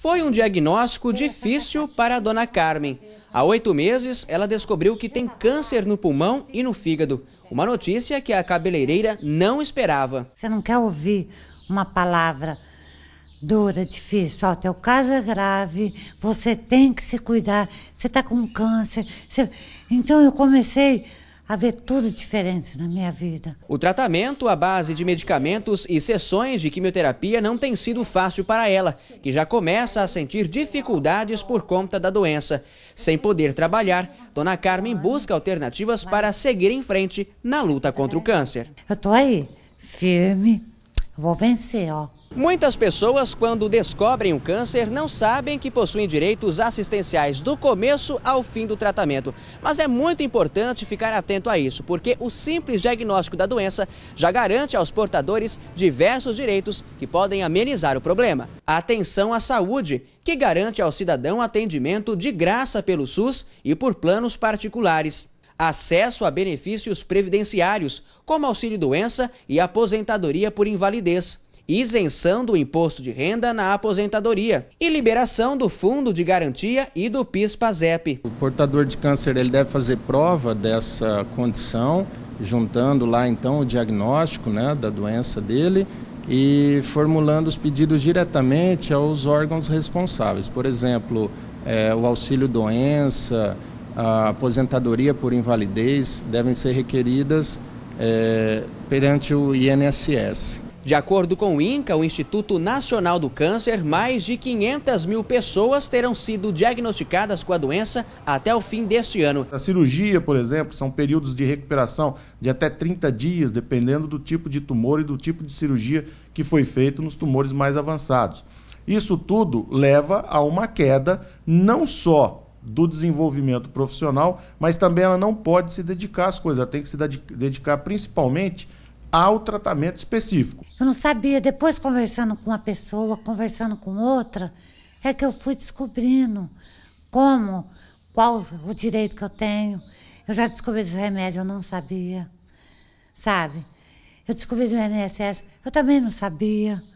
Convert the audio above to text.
Foi um diagnóstico difícil para a dona Carmen. Há oito meses, ela descobriu que tem câncer no pulmão e no fígado. Uma notícia que a cabeleireira não esperava. Você não quer ouvir uma palavra dura, difícil. Ó, teu caso é grave, você tem que se cuidar, você está com câncer. Você... Então eu comecei haver tudo diferente na minha vida. O tratamento à base de medicamentos e sessões de quimioterapia não tem sido fácil para ela, que já começa a sentir dificuldades por conta da doença. Sem poder trabalhar, Dona Carmen busca alternativas para seguir em frente na luta contra o câncer. Eu estou aí, firme, Vou vencer, ó. Muitas pessoas, quando descobrem o câncer, não sabem que possuem direitos assistenciais do começo ao fim do tratamento. Mas é muito importante ficar atento a isso, porque o simples diagnóstico da doença já garante aos portadores diversos direitos que podem amenizar o problema. A atenção à saúde, que garante ao cidadão atendimento de graça pelo SUS e por planos particulares acesso a benefícios previdenciários, como auxílio-doença e aposentadoria por invalidez isenção do imposto de renda na aposentadoria e liberação do Fundo de Garantia e do PIS/PASEP. O portador de câncer ele deve fazer prova dessa condição, juntando lá então o diagnóstico né, da doença dele e formulando os pedidos diretamente aos órgãos responsáveis, por exemplo, é, o auxílio doença a aposentadoria por invalidez devem ser requeridas é, perante o INSS. De acordo com o INCA, o Instituto Nacional do Câncer, mais de 500 mil pessoas terão sido diagnosticadas com a doença até o fim deste ano. A cirurgia, por exemplo, são períodos de recuperação de até 30 dias, dependendo do tipo de tumor e do tipo de cirurgia que foi feito nos tumores mais avançados. Isso tudo leva a uma queda não só do desenvolvimento profissional, mas também ela não pode se dedicar às coisas, ela tem que se dedicar principalmente ao tratamento específico. Eu não sabia, depois conversando com uma pessoa, conversando com outra, é que eu fui descobrindo como, qual o direito que eu tenho. Eu já descobri dos remédios, eu não sabia, sabe? Eu descobri do INSS, eu também não sabia.